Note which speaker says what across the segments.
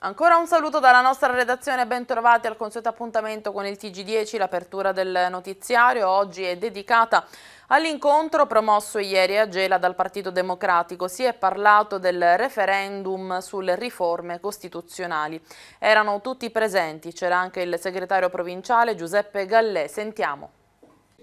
Speaker 1: Ancora un saluto dalla nostra redazione, bentrovati al consueto appuntamento con il TG10, l'apertura del notiziario oggi è dedicata All'incontro promosso ieri a Gela dal Partito Democratico si è parlato del referendum sulle riforme costituzionali. Erano tutti presenti, c'era anche il segretario provinciale Giuseppe Gallè. Sentiamo.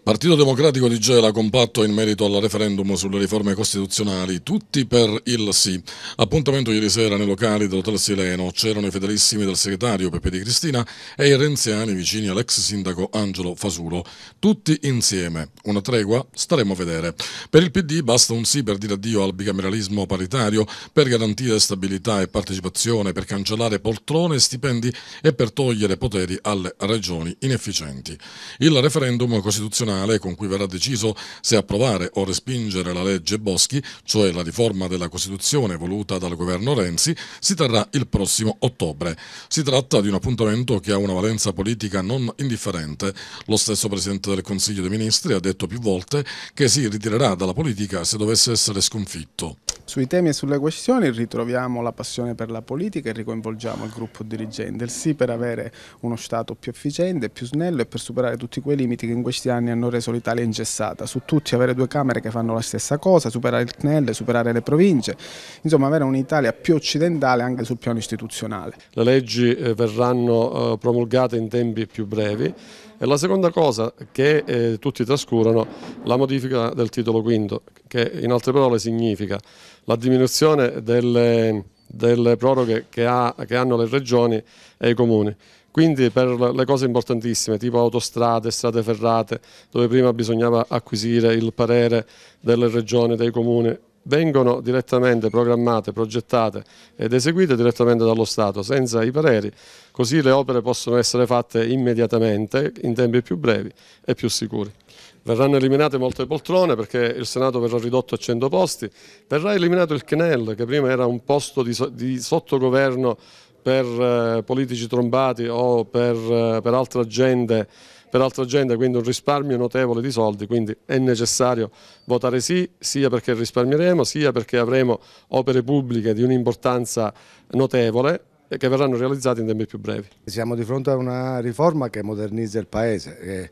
Speaker 2: Partito Democratico di Gela compatto in merito al referendum sulle riforme costituzionali, tutti per il sì. Appuntamento ieri sera nei locali dell'Hotel Sileno, c'erano i fedelissimi del segretario Peppe Di Cristina e i renziani vicini all'ex sindaco Angelo Fasulo. Tutti insieme. Una tregua? Staremo a vedere. Per il PD basta un sì per dire addio al bicameralismo paritario, per garantire stabilità e partecipazione, per cancellare poltrone e stipendi e per togliere poteri alle regioni inefficienti. Il referendum costituzionale costituzionale con cui verrà deciso se approvare o respingere la legge Boschi, cioè la riforma della Costituzione voluta dal governo Renzi, si terrà il prossimo ottobre. Si tratta di un appuntamento che ha una valenza politica non indifferente. Lo stesso Presidente del Consiglio dei Ministri ha detto più volte che si ritirerà dalla politica se dovesse essere sconfitto.
Speaker 3: Sui temi e sulle questioni ritroviamo la passione per la politica e ricoinvolgiamo il gruppo dirigente, il sì per avere uno Stato più efficiente, più snello e per superare tutti quei limiti che in questi anni hanno hanno reso l'Italia ingessata, su tutti avere due Camere che fanno la stessa cosa, superare il CNEL, superare le province, insomma avere un'Italia più occidentale anche sul piano istituzionale.
Speaker 4: Le leggi eh, verranno eh, promulgate in tempi più brevi e la seconda cosa che eh, tutti trascurano, la modifica del titolo quinto, che in altre parole significa la diminuzione delle, delle proroghe che, ha, che hanno le regioni e i comuni. Quindi per le cose importantissime, tipo autostrade, strade ferrate, dove prima bisognava acquisire il parere delle regioni, dei comuni, vengono direttamente programmate, progettate ed eseguite direttamente dallo Stato, senza i pareri, così le opere possono essere fatte immediatamente, in tempi più brevi e più sicuri. Verranno eliminate molte poltrone perché il Senato verrà ridotto a 100 posti, verrà eliminato il CNEL che prima era un posto di, di sottogoverno per eh, politici trombati o per, eh, per, altra gente, per altra gente, quindi un risparmio notevole di soldi, quindi è necessario votare sì, sia perché risparmieremo, sia perché avremo opere pubbliche di un'importanza notevole che verranno realizzate in tempi più brevi. Siamo di fronte a una riforma che modernizza il Paese. Che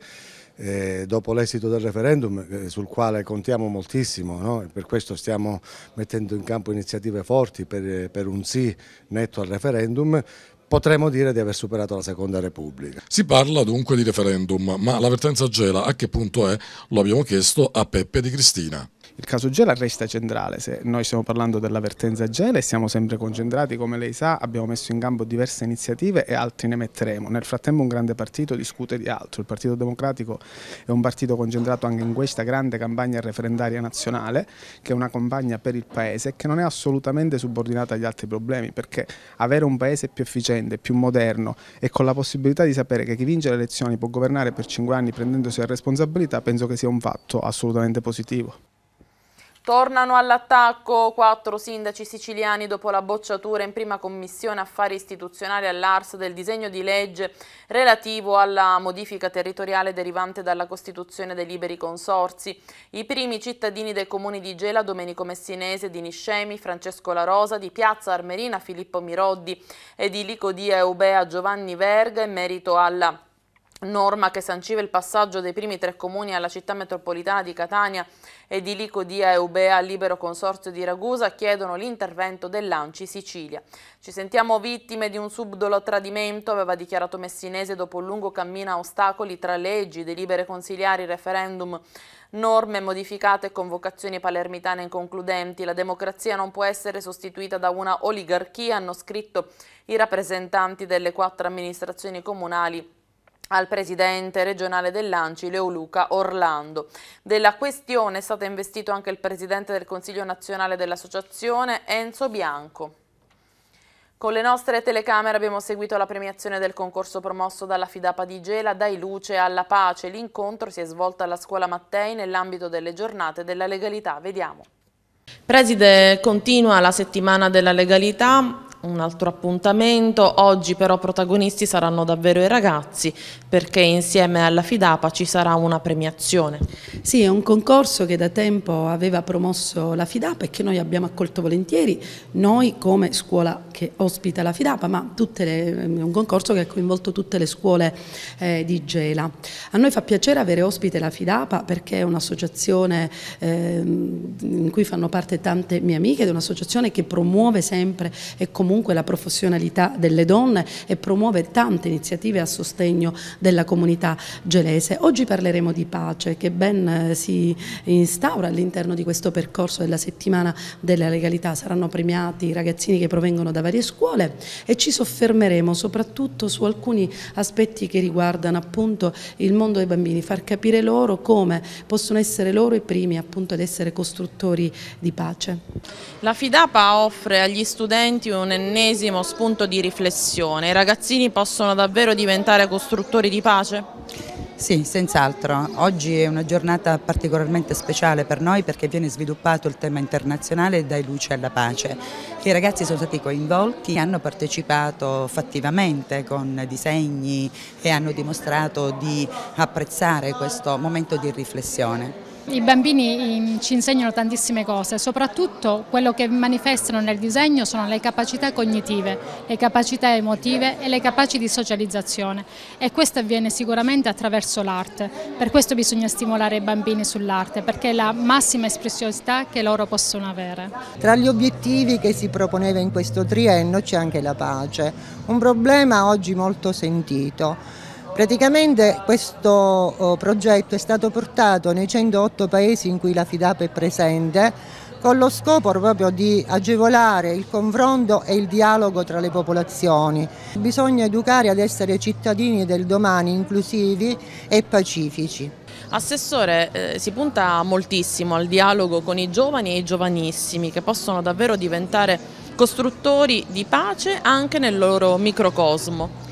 Speaker 4: eh, dopo l'esito del referendum eh, sul quale contiamo moltissimo no? per questo stiamo mettendo in campo iniziative forti per, per un sì netto al referendum potremmo dire di aver superato la seconda repubblica.
Speaker 2: Si parla dunque di referendum, ma l'avvertenza Gela a che punto è? Lo abbiamo chiesto a Peppe di Cristina. Il caso Gela resta
Speaker 3: centrale, se noi stiamo parlando dell'avvertenza Gela e siamo sempre concentrati, come lei sa, abbiamo messo in campo diverse iniziative e altri ne metteremo. Nel frattempo un grande partito discute di altro, il Partito Democratico è un partito concentrato anche in questa grande campagna referendaria nazionale, che è una campagna per il Paese e che non è assolutamente subordinata agli altri problemi, perché avere un Paese più efficiente, più moderno e con la possibilità di sapere che chi vince le elezioni può governare per cinque anni prendendosi la responsabilità, penso che sia un fatto assolutamente positivo.
Speaker 1: Tornano all'attacco quattro sindaci siciliani dopo la bocciatura in prima commissione affari istituzionali all'ARS del disegno di legge relativo alla modifica territoriale derivante dalla costituzione dei liberi consorsi. I primi cittadini dei comuni di Gela, Domenico Messinese, di Niscemi, Francesco La Rosa, di Piazza Armerina, Filippo Miroddi e di Licodia Eubea, Giovanni Verga in merito alla norma che sanciva il passaggio dei primi tre comuni alla città metropolitana di Catania e di Licodia e Ubea al libero consorzio di Ragusa chiedono l'intervento dell'Anci Sicilia. Ci sentiamo vittime di un subdolo tradimento, aveva dichiarato Messinese dopo un lungo cammino a ostacoli tra leggi, delibere consiliari, referendum, norme modificate e convocazioni palermitane inconcludenti. La democrazia non può essere sostituita da una oligarchia, hanno scritto i rappresentanti delle quattro amministrazioni comunali al presidente regionale dell'Anci, Leo Luca Orlando. Della questione è stato investito anche il presidente del Consiglio nazionale dell'associazione, Enzo Bianco. Con le nostre telecamere abbiamo seguito la premiazione del concorso promosso dalla Fidapa di Gela, dai luce alla pace. L'incontro si è svolto alla scuola Mattei nell'ambito delle giornate della legalità. Vediamo. Preside continua la settimana della legalità un altro appuntamento, oggi però protagonisti saranno davvero i ragazzi perché insieme alla Fidapa ci sarà una premiazione.
Speaker 5: Sì, è un concorso che da tempo aveva promosso la Fidapa e che noi abbiamo accolto volentieri, noi come scuola che ospita la Fidapa, ma le, è un concorso che ha coinvolto tutte le scuole eh, di Gela. A noi fa piacere avere ospite la Fidapa perché è un'associazione eh, in cui fanno parte tante mie amiche è un'associazione che promuove sempre e comunque comunque la professionalità delle donne e promuove tante iniziative a sostegno della comunità gelese. Oggi parleremo di pace che ben eh, si instaura all'interno di questo percorso della settimana della legalità. Saranno premiati i ragazzini che provengono da varie scuole e ci soffermeremo soprattutto su alcuni aspetti che riguardano appunto il mondo dei bambini, far capire loro come possono essere loro i primi appunto ad essere costruttori di pace.
Speaker 1: La FIDAPA offre agli studenti un ennesimo spunto di riflessione. I ragazzini possono davvero diventare costruttori di pace?
Speaker 5: Sì,
Speaker 6: senz'altro. Oggi è una giornata particolarmente speciale per noi perché viene sviluppato il tema internazionale dai luce alla pace. I ragazzi sono stati coinvolti, hanno partecipato fattivamente con disegni e hanno dimostrato di apprezzare questo momento di riflessione. I bambini mm, ci insegnano tantissime cose,
Speaker 5: soprattutto quello che manifestano nel disegno sono le capacità cognitive, le capacità emotive e le capacità di socializzazione e questo avviene sicuramente attraverso l'arte, per questo bisogna stimolare i bambini sull'arte perché è la massima espressività che loro
Speaker 1: possono avere.
Speaker 7: Tra gli obiettivi che si proponeva in questo triennio c'è anche la pace, un problema oggi molto sentito. Praticamente questo oh, progetto è stato portato nei 108 paesi in cui la FIDAP è presente con lo scopo proprio di agevolare il confronto e il dialogo tra le popolazioni. Bisogna educare ad essere cittadini del domani inclusivi e pacifici.
Speaker 1: Assessore, eh, si punta moltissimo al dialogo con i giovani e i giovanissimi che possono davvero diventare costruttori di pace anche nel loro microcosmo.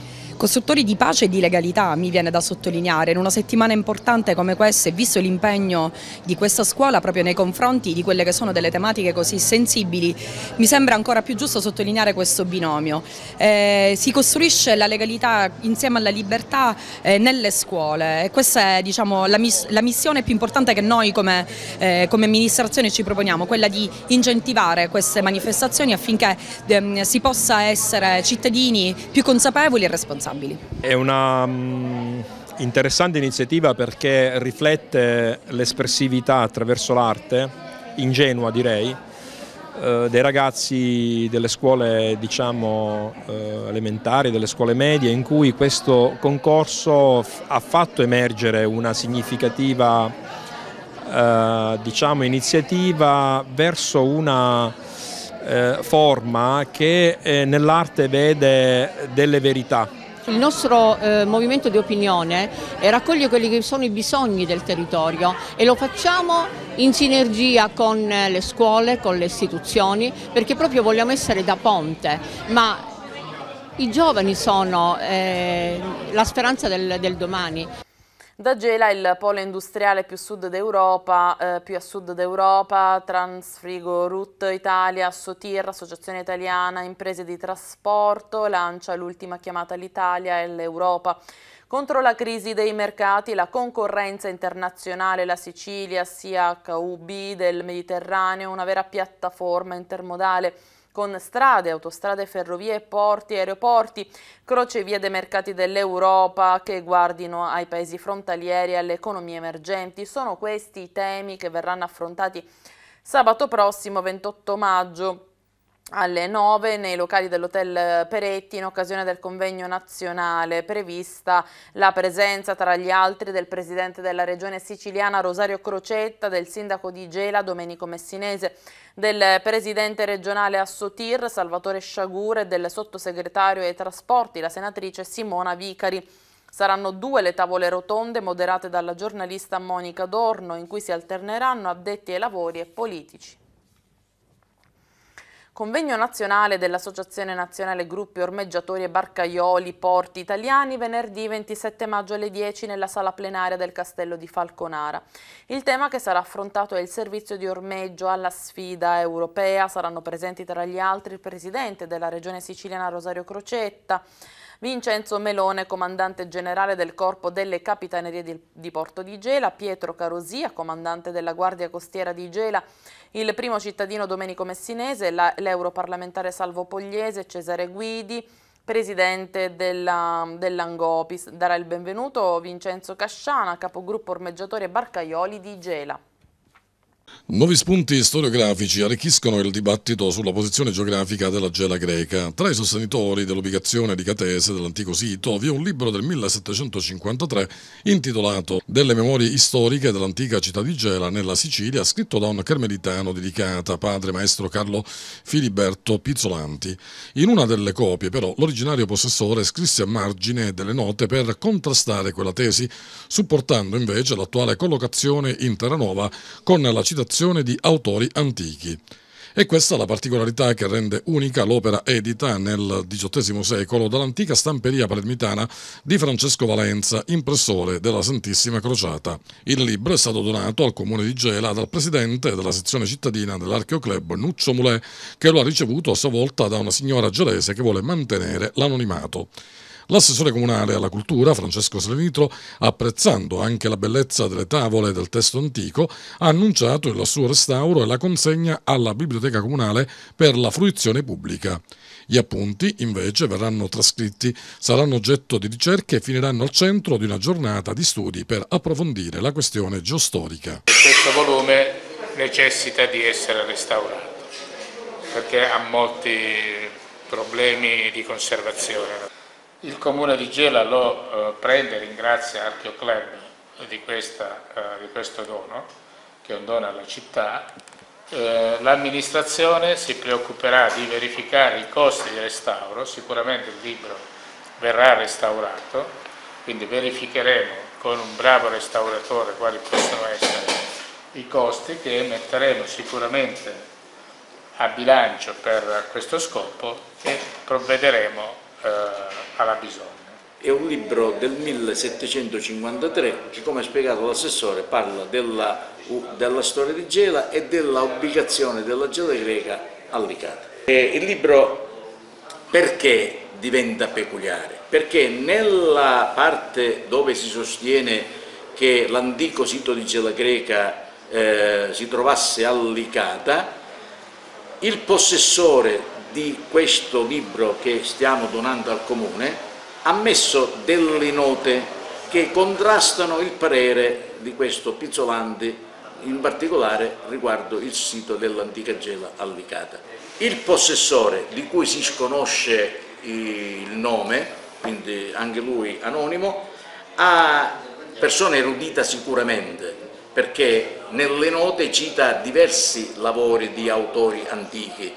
Speaker 6: Costruttori di pace e di legalità mi viene da sottolineare, in una settimana importante come questa e visto l'impegno di questa scuola proprio nei confronti di quelle che sono delle tematiche così sensibili, mi sembra ancora più giusto sottolineare questo binomio. Eh, si costruisce la legalità insieme alla libertà eh, nelle scuole e questa è diciamo, la, mis la, missione più importante che noi come, eh, come, amministrazione ci proponiamo, quella di incentivare queste manifestazioni affinché ehm, si possa essere cittadini più consapevoli e responsabili responsabili.
Speaker 2: È una um, interessante iniziativa perché riflette l'espressività attraverso l'arte, ingenua direi, eh, dei ragazzi delle scuole diciamo, eh, elementari, delle scuole medie, in cui questo concorso ha fatto emergere una significativa eh, diciamo, iniziativa verso una eh, forma che eh, nell'arte vede delle verità
Speaker 1: il nostro eh, movimento di opinione raccoglie quelli che sono i bisogni del territorio e lo facciamo in sinergia con eh, le scuole, con le istituzioni, perché proprio vogliamo essere da ponte, ma i giovani sono eh, la speranza del, del domani. Da Gela il polo industriale più sud d'Europa, eh, più a sud d'Europa, Transfrigo Route Italia, Sotir, Associazione Italiana, Imprese di Trasporto, lancia l'ultima chiamata all'Italia e all'Europa. Contro la crisi dei mercati, la concorrenza internazionale, la Sicilia, CHUB del Mediterraneo, una vera piattaforma intermodale con strade, autostrade, ferrovie, porti, aeroporti, crocevie dei mercati dell'Europa che guardino ai paesi frontalieri e alle economie emergenti. Sono questi i temi che verranno affrontati sabato prossimo 28 maggio alle 9 nei locali dell'Hotel Peretti in occasione del convegno nazionale prevista la presenza tra gli altri del Presidente della Regione siciliana Rosario Crocetta, del Sindaco di Gela Domenico Messinese, del Presidente regionale Assotir Salvatore Sciagure e del Sottosegretario ai Trasporti la senatrice Simona Vicari. Saranno due le tavole rotonde moderate dalla giornalista Monica Dorno in cui si alterneranno addetti ai lavori e politici. Convegno nazionale dell'Associazione Nazionale Gruppi Ormeggiatori e Barcaioli Porti Italiani venerdì 27 maggio alle 10 nella sala plenaria del Castello di Falconara. Il tema che sarà affrontato è il servizio di ormeggio alla sfida europea. Saranno presenti tra gli altri il presidente della regione siciliana Rosario Crocetta, Vincenzo Melone, comandante generale del Corpo delle Capitanerie di, di Porto di Gela, Pietro Carosia, comandante della Guardia Costiera di Gela, il primo cittadino Domenico Messinese, l'europarlamentare Salvo Pogliese, Cesare Guidi, presidente dell'Angopis. Dell Darà il benvenuto Vincenzo Casciana, capogruppo ormeggiatore Barcaioli di Gela.
Speaker 2: Nuovi spunti storiografici arricchiscono il dibattito sulla posizione geografica della Gela greca. Tra i sostenitori dell'ubicazione di Catese dell'antico sito vi è un libro del 1753 intitolato Delle memorie storiche dell'antica città di Gela nella Sicilia, scritto da un carmelitano dedicato a padre maestro Carlo Filiberto Pizzolanti. In una delle copie, però, l'originario possessore scrisse a margine delle note per contrastare quella tesi, supportando invece l'attuale collocazione in Terranova con la città rivisitazione di autori antichi. E questa è la particolarità che rende unica l'opera edita nel XVIII secolo dall'antica stamperia palermitana di Francesco Valenza, impressore della Santissima Crociata. Il libro è stato donato al comune di Gela dal presidente della sezione cittadina dell'Archeoclub Nuccio Mulè, che lo ha ricevuto a sua volta da una signora gelese che vuole mantenere l'anonimato. L'assessore comunale alla cultura, Francesco Slenitro, apprezzando anche la bellezza delle tavole del testo antico, ha annunciato il suo restauro e la consegna alla biblioteca comunale per la fruizione pubblica. Gli appunti, invece, verranno trascritti, saranno oggetto di ricerche e finiranno al centro di una giornata di studi per approfondire la questione geostorica.
Speaker 3: Questo volume necessita di essere restaurato perché ha molti problemi di conservazione. Il Comune di Gela lo eh, prende e ringrazia Archeo Club di, questa, eh, di, questo dono, che è un dono alla città. Eh, L'amministrazione si preoccuperà di verificare i costi di restauro, sicuramente il libro verrà restaurato, quindi verificheremo con un bravo restauratore quali possono essere i costi che metteremo sicuramente a bilancio per questo scopo e provvederemo eh,
Speaker 8: alla bisogna. È un libro del 1753 che, come ha spiegato l'assessore, parla della, della, storia di Gela e della ubicazione della Gela greca all'Icata. Il libro perché diventa peculiare? Perché nella parte dove si sostiene che l'antico sito di Gela greca eh, si trovasse all'Icata, il possessore di questo libro che stiamo donando al Comune ha messo delle note che contrastano il parere di questo Pizzolanti in particolare riguardo il sito dell'antica gela allicata. Il possessore di cui si sconosce il nome, quindi anche lui anonimo, ha persona erudita sicuramente perché nelle note cita diversi lavori di autori antichi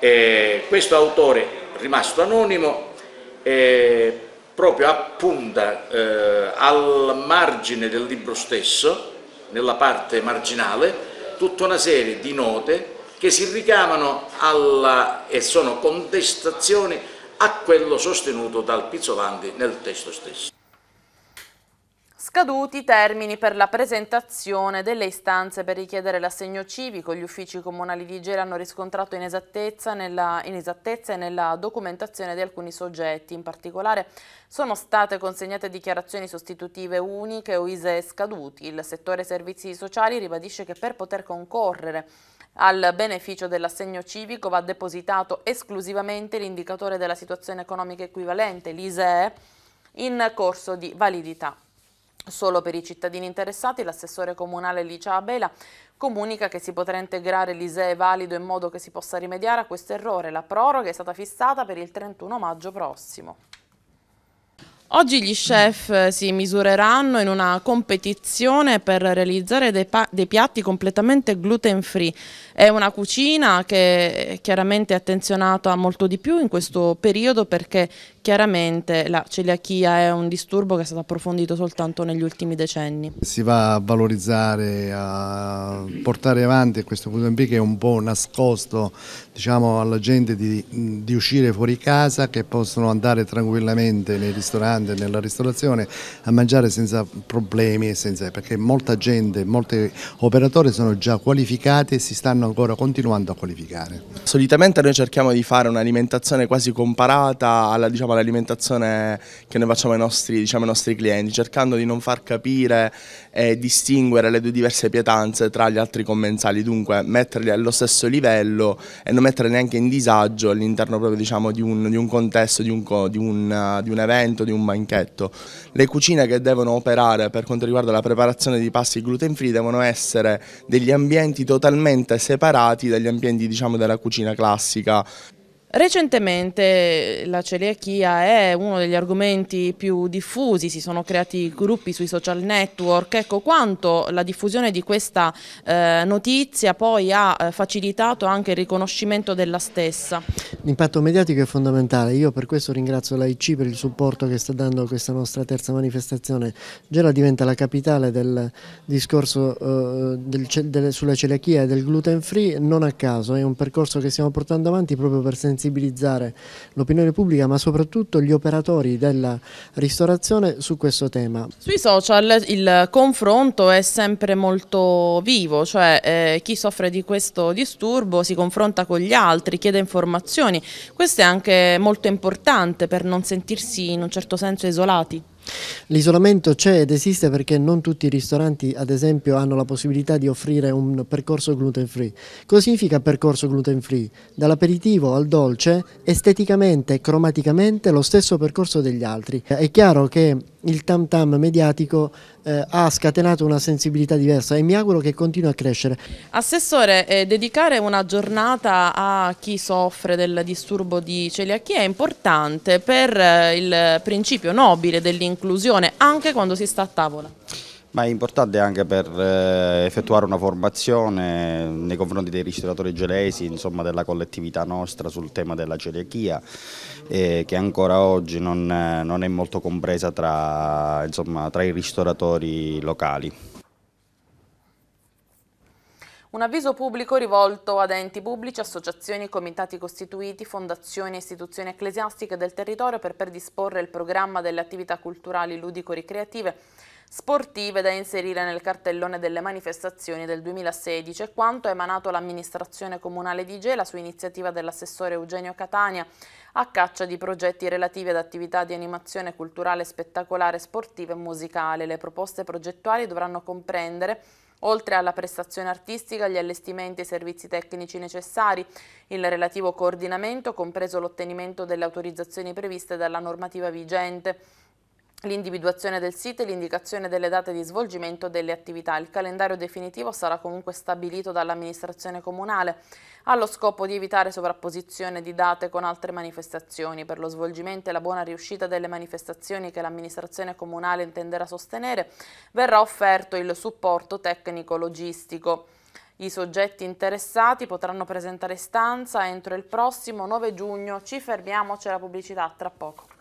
Speaker 8: eh, questo autore, rimasto anonimo, eh, proprio appunta eh, al margine del libro stesso, nella parte marginale, tutta una serie di note che si ricamano alla, e sono contestazioni a quello sostenuto dal Pizzolandi nel testo stesso.
Speaker 1: Scaduti i termini per la presentazione delle istanze per richiedere l'assegno civico, gli uffici comunali di Igera hanno riscontrato inesattezza, nella, inesattezze nella documentazione di alcuni soggetti. In particolare sono state consegnate dichiarazioni sostitutive uniche o ISE scaduti. Il settore servizi sociali ribadisce che per poter concorrere al beneficio dell'assegno civico va depositato esclusivamente l'indicatore della situazione economica equivalente, l'ISEE, in corso di validità. Solo per i cittadini interessati l'assessore comunale Licia Abela comunica che si potrà integrare l'ISEE valido in modo che si possa rimediare a questo errore. La proroga è stata fissata per il 31 maggio prossimo. Oggi gli chef eh, si misureranno in una competizione per realizzare dei, dei, piatti completamente gluten free. È una cucina che chiaramente è attenzionata molto di più in questo periodo perché chiaramente la celiachia è un disturbo che è stato approfondito soltanto negli ultimi decenni.
Speaker 7: Si va a valorizzare, a portare avanti questo gluten free che è un po' nascosto diciamo, alla gente di, di uscire fuori casa, che possono andare tranquillamente nei ristoranti ristorante, nella ristorazione, a mangiare senza problemi, senza, perché molta gente, molti operatori sono già qualificati e si stanno ancora continuando a
Speaker 3: qualificare. Solitamente noi cerchiamo di fare un'alimentazione quasi comparata diciamo, all'alimentazione diciamo, che noi facciamo ai nostri, diciamo, ai nostri, clienti, cercando di non far capire e distinguere le due diverse pietanze tra gli altri commensali, dunque metterli allo stesso livello e non metterli neanche in disagio all'interno proprio diciamo, di, un, di, un, contesto, di un, di un, di un evento, di un banchetto. Le cucine che devono operare per quanto riguarda la preparazione di pasti gluten free devono essere degli ambienti totalmente separati dagli ambienti diciamo, della cucina classica.
Speaker 1: Recentemente eh, la celiachia è uno degli argomenti più diffusi, si sono creati gruppi sui social network, ecco quanto la diffusione di questa eh, notizia poi ha eh, facilitato anche il riconoscimento della stessa.
Speaker 7: L'impatto mediatico è fondamentale, io per questo ringrazio l'AIC per il supporto che sta dando a questa nostra terza manifestazione, Gela diventa la capitale del discorso eh, del, del, sulla celiachia e del gluten free, non a caso, è un percorso che stiamo portando avanti proprio per sentire sensibilizzare l'opinione pubblica ma soprattutto gli operatori della ristorazione su questo tema.
Speaker 1: Sui social il confronto è sempre molto vivo, cioè eh, chi soffre di questo disturbo si confronta con gli altri, chiede informazioni, questo è anche molto importante per non sentirsi in un certo senso isolati.
Speaker 7: L'isolamento c'è ed esiste perché non tutti i ristoranti, ad esempio, hanno la possibilità di offrire un percorso gluten free. Cosa significa percorso gluten free? Dall'aperitivo al dolce, esteticamente cromaticamente lo stesso percorso degli altri. È chiaro che il tam tam mediatico eh, ha scatenato una sensibilità diversa e mi auguro che continui a crescere.
Speaker 1: Assessore, eh, dedicare una giornata a chi soffre del disturbo di celiachia è importante per eh, il principio nobile dell'inclusione anche quando si sta a tavola.
Speaker 5: Ma è importante anche per eh, effettuare una formazione nei confronti dei ristoratori gelesi, insomma della collettività nostra sul tema della celiachia, eh, che ancora oggi non, non è molto compresa tra, insomma, tra i ristoratori locali.
Speaker 1: Un avviso pubblico rivolto ad enti pubblici, associazioni, comitati costituiti, fondazioni e istituzioni ecclesiastiche del territorio per predisporre il programma delle attività culturali ludico-ricreative sportive da inserire nel cartellone delle manifestazioni del 2016 e quanto emanato l'amministrazione comunale di Gela su iniziativa dell'assessore Eugenio Catania a caccia di progetti relativi ad attività di animazione culturale, spettacolare, sportiva e musicale. Le proposte progettuali dovranno comprendere Oltre alla prestazione artistica, gli allestimenti e i servizi tecnici necessari, il relativo coordinamento, compreso l'ottenimento delle autorizzazioni previste dalla normativa vigente, L'individuazione del sito e l'indicazione delle date di svolgimento delle attività. Il calendario definitivo sarà comunque stabilito dall'amministrazione comunale allo scopo di evitare sovrapposizione di date con altre manifestazioni. Per lo svolgimento e la buona riuscita delle manifestazioni che l'amministrazione comunale intenderà sostenere verrà offerto il supporto tecnico-logistico. I soggetti interessati potranno presentare stanza entro il prossimo 9 giugno. Ci fermiamo, c'è la pubblicità tra poco.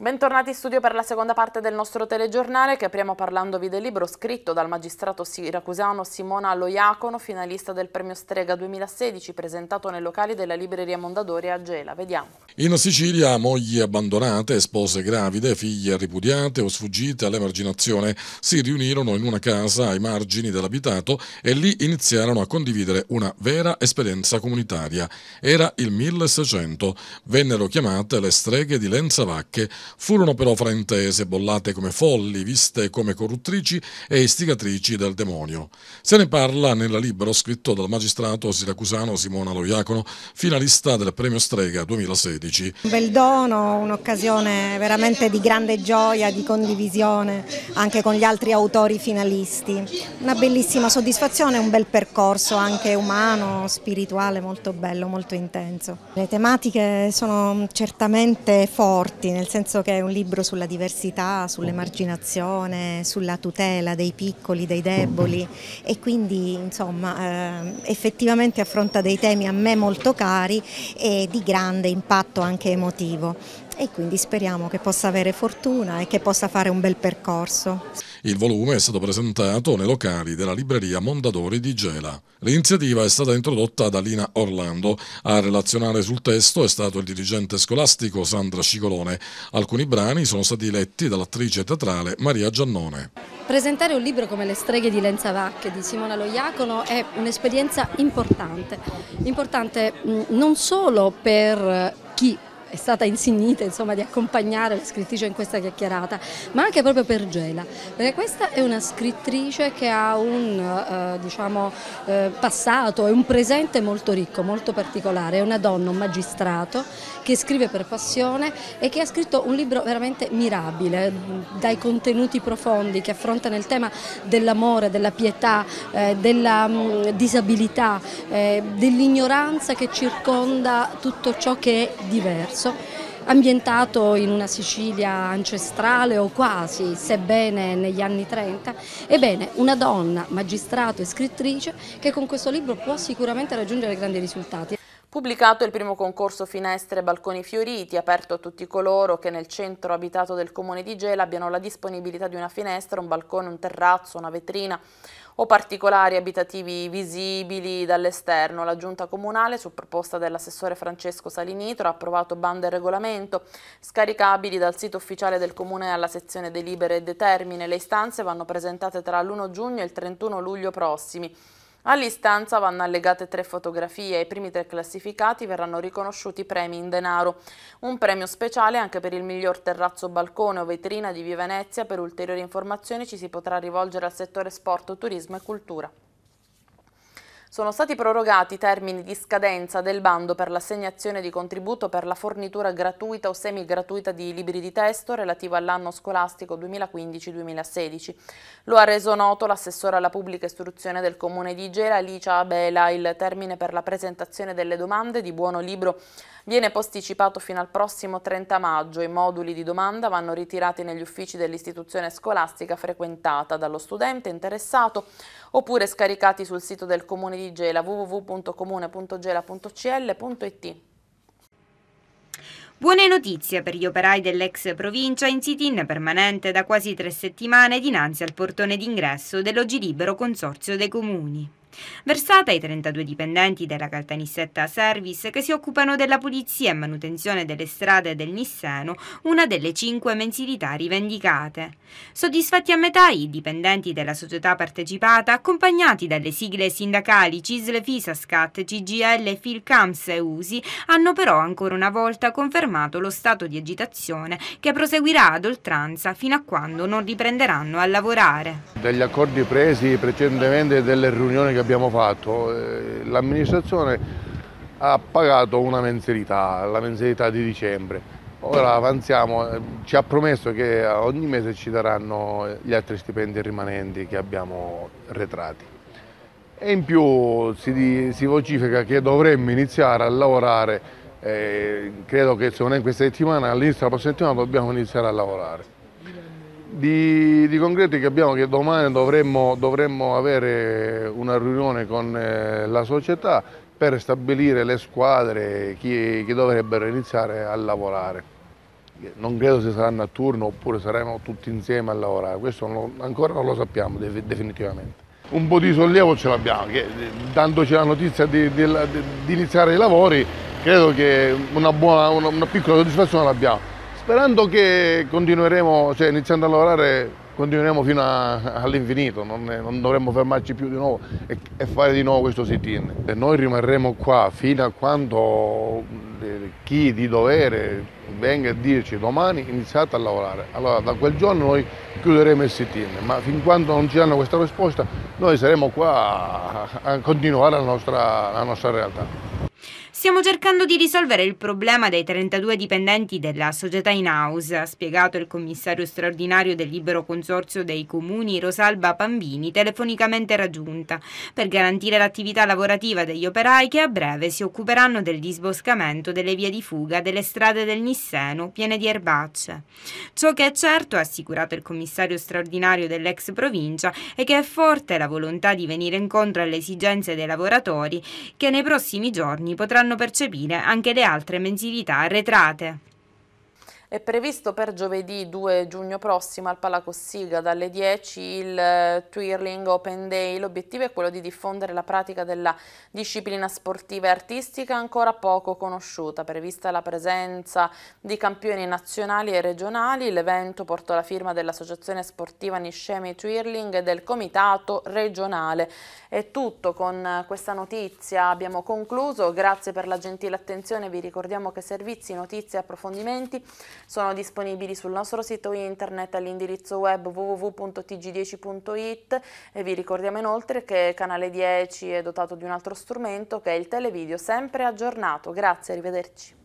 Speaker 1: Bentornati in studio per la seconda parte del nostro telegiornale che apriamo parlandovi del libro scritto dal magistrato siracusano Simona Loiacono, finalista del premio Strega 2016, presentato nei locali della libreria Mondadori a Gela. Vediamo.
Speaker 2: In Sicilia mogli abbandonate, spose gravide, figlie ripudiate o sfuggite all'emarginazione si riunirono in una casa ai margini dell'abitato e lì iniziarono a condividere una vera esperienza comunitaria. Era il 1600. Vennero chiamate le streghe di Lenzavacche Furono però fraintese, bollate come folli, viste come corruttrici e istigatrici del demonio. Se ne parla nel libro scritto dal magistrato siracusano Simona Loiacono, finalista del premio Strega 2016.
Speaker 6: Un bel dono, un'occasione veramente di grande gioia, di condivisione anche con gli altri autori finalisti. Una bellissima soddisfazione, un bel percorso anche umano, spirituale, molto bello, molto intenso. Le tematiche sono certamente forti, nel senso visto certo che è un libro sulla diversità, sull'emarginazione, sulla tutela dei piccoli, dei deboli mm-hmm. e quindi insomma eh, effettivamente affronta dei temi a me molto cari e di grande impatto anche emotivo e quindi speriamo che possa avere fortuna e che possa fare un bel percorso.
Speaker 2: Il volume è stato presentato nei locali della libreria Mondadori di Gela. L'iniziativa è stata introdotta da Lina Orlando. A relazionare sul testo è stato il dirigente scolastico Sandra Scicolone. Alcuni brani sono stati letti dall'attrice teatrale Maria Giannone.
Speaker 5: Presentare un libro come Le streghe di Lenza Vacche di Simona Loiacono è un'esperienza importante, importante mm, non solo per chi è stata insignita insomma, di accompagnare la scrittrice in questa chiacchierata, ma anche proprio per Gela, perché questa è una scrittrice che ha un eh, diciamo, eh, passato e un presente molto ricco, molto particolare, è una donna, un magistrato che scrive per passione e che ha scritto un libro veramente mirabile, dai contenuti profondi che affrontano il tema dell'amore, della pietà, eh, della mh, mm, disabilità, eh, dell'ignoranza che circonda tutto ciò che è diverso diverso, ambientato in una Sicilia ancestrale o quasi, sebbene negli anni 30. Ebbene, una donna, magistrato e scrittrice che con questo libro può sicuramente raggiungere grandi risultati.
Speaker 1: Pubblicato il primo concorso Finestre e Balconi Fioriti, aperto a tutti coloro che nel centro abitato del comune di Gela abbiano la disponibilità di una finestra, un balcone, un terrazzo, una vetrina o particolari abitativi visibili dall'esterno. La giunta comunale, su proposta dell'assessore Francesco Salinitro, ha approvato bande e regolamento scaricabili dal sito ufficiale del comune alla sezione delibere e determine. Le istanze vanno presentate tra l'1 giugno e il 31 luglio prossimi. All'istanza vanno allegate tre fotografie e i primi tre classificati verranno riconosciuti premi in denaro. Un premio speciale anche per il miglior terrazzo balcone o vetrina di Via Venezia. Per ulteriori informazioni ci si potrà rivolgere al settore sport, turismo e cultura sono stati prorogati i termini di scadenza del bando per l'assegnazione di contributo per la fornitura gratuita o semigratuita di libri di testo relativo all'anno scolastico 2015-2016. Lo ha reso noto l'assessore alla pubblica istruzione del Comune di Gela, Alicia Abela. Il termine per la presentazione delle domande di buono libro viene posticipato fino al prossimo 30 maggio. I moduli di domanda vanno ritirati negli uffici dell'istituzione scolastica frequentata dallo studente interessato oppure scaricati sul sito del Comune di Gela www.comune.gela.cl.it. Buone
Speaker 6: notizie per gli operai dell'ex provincia in sit-in permanente da quasi tre settimane dinanzi al portone d'ingresso dell'Ogilibero Consorzio dei Comuni versata ai 32 dipendenti della Caltanissetta Service che si occupano della pulizia e manutenzione delle strade del Nisseno, una delle cinque mensilità rivendicate. Soddisfatti a metà i dipendenti della società partecipata, accompagnati dalle sigle sindacali CISL FISASCAT, CGL, FILCAMS e USI, hanno però ancora una volta confermato lo stato di agitazione che proseguirà ad oltranza fino a quando non riprenderanno a lavorare.
Speaker 9: Dagli accordi presi precedentemente e delle riunioni che abbiamo fatto, eh, l'amministrazione ha pagato una mensilità, la mensilità di dicembre. Ora avanziamo, eh, ci ha promesso che ogni mese ci daranno gli altri stipendi rimanenti che abbiamo retrati. E in più si, si vocifica che dovremmo iniziare a lavorare, eh, credo che se non è in questa settimana, all'inizio della prossima settimana dobbiamo iniziare a lavorare di, di concreto che abbiamo che domani dovremmo, dovremmo avere una riunione con eh, la società per stabilire le squadre che, che dovrebbero iniziare a lavorare. Non credo se saranno a turno oppure saremo tutti insieme a lavorare, questo non, ancora non lo sappiamo definitivamente. Un po' di sollievo ce l'abbiamo, dandoci la notizia di, di, di, iniziare i lavori, credo che una, buona, una, una piccola soddisfazione l'abbiamo. Sperando che continueremo, cioè iniziando a lavorare, continueremo fino all'infinito, non, non, dovremmo fermarci più di nuovo e, e fare di nuovo questo sit-in. Noi rimarremo qua fino a quando eh, chi di dovere venga a dirci domani iniziate a lavorare. Allora da quel giorno noi chiuderemo il sit-in, ma fin quando non ci danno questa risposta noi saremo qua a, a continuare la nostra, la nostra realtà.
Speaker 6: Stiamo cercando di risolvere il problema dei 32 dipendenti della società in house, ha spiegato il commissario straordinario del libero consorzio dei comuni Rosalba Pambini, telefonicamente raggiunta, per garantire l'attività lavorativa degli operai che a breve si occuperanno del disboscamento delle vie di fuga delle strade del Nisseno piene di erbacce. Ciò che è certo, ha assicurato il commissario straordinario dell'ex provincia, è che è forte la volontà di venire incontro alle esigenze dei lavoratori che nei prossimi giorni potranno potranno percepire anche le altre mensilità arretrate.
Speaker 1: È previsto per giovedì 2 giugno prossimo al Palacossiga dalle 10 il eh, Twirling Open Day. L'obiettivo è quello di diffondere la pratica della disciplina sportiva e artistica ancora poco conosciuta. Prevista la presenza di campioni nazionali e regionali, l'evento portò la firma dell'Associazione Sportiva Niscemi Twirling e del Comitato Regionale. È tutto con eh, questa notizia, abbiamo concluso. Grazie per la gentile attenzione, vi ricordiamo che servizi, notizie e approfondimenti sono disponibili sul nostro sito internet all'indirizzo web www.tg10.it e vi ricordiamo inoltre che Canale 10 è dotato di un altro strumento che è il televideo sempre aggiornato. Grazie, arrivederci.